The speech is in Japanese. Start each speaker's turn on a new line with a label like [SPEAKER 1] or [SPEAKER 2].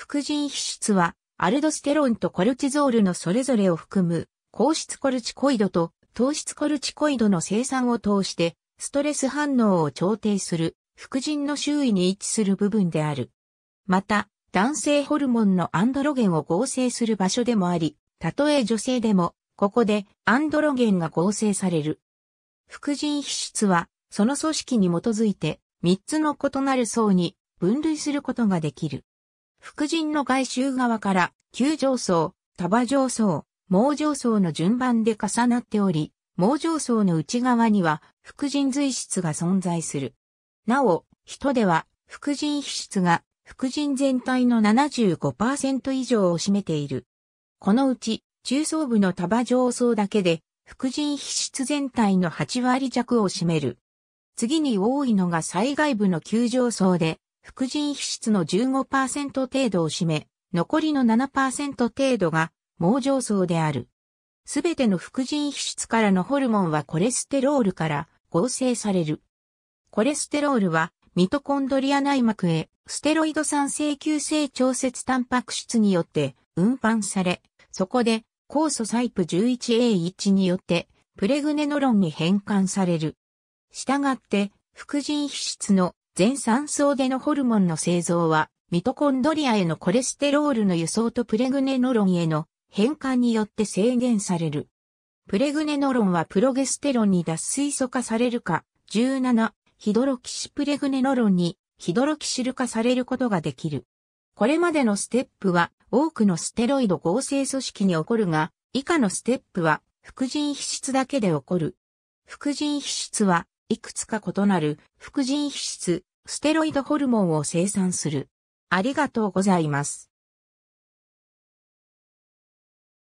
[SPEAKER 1] 副腎皮質は、アルドステロンとコルチゾールのそれぞれを含む、硬質コルチコイドと糖質コルチコイドの生産を通して、ストレス反応を調停する、副腎の周囲に位置する部分である。また、男性ホルモンのアンドロゲンを合成する場所でもあり、たとえ女性でも、ここでアンドロゲンが合成される。副腎皮質は、その組織に基づいて、3つの異なる層に分類することができる。副陣の外周側から、旧上層、束上層、毛上層の順番で重なっており、毛上層の内側には、副陣髄質が存在する。なお、人では、副陣皮質が、副陣全体の75%以上を占めている。このうち、中層部の束上層だけで、副陣皮質全体の8割弱を占める。次に多いのが災害部の急上層で、副腎皮質の15%程度を占め、残りの7%程度が猛状層である。すべての副腎皮質からのホルモンはコレステロールから合成される。コレステロールはミトコンドリア内膜へステロイド酸性急性調節タンパク質によって運搬され、そこで酵素サイプ 11A1 によってプレグネノロンに変換される。したがって、副腎皮質の全3層でのホルモンの製造は、ミトコンドリアへのコレステロールの輸送とプレグネノロンへの変換によって制限される。プレグネノロンはプロゲステロンに脱水素化されるか、17、ヒドロキシプレグネノロンにヒドロキシル化されることができる。これまでのステップは多くのステロイド合成組織に起こるが、以下のステップは副腎皮質だけで起こる。副腎皮質はいくつか異なる副腎皮質、ステロイドホルモンを生産する。ありがとうございま
[SPEAKER 2] す。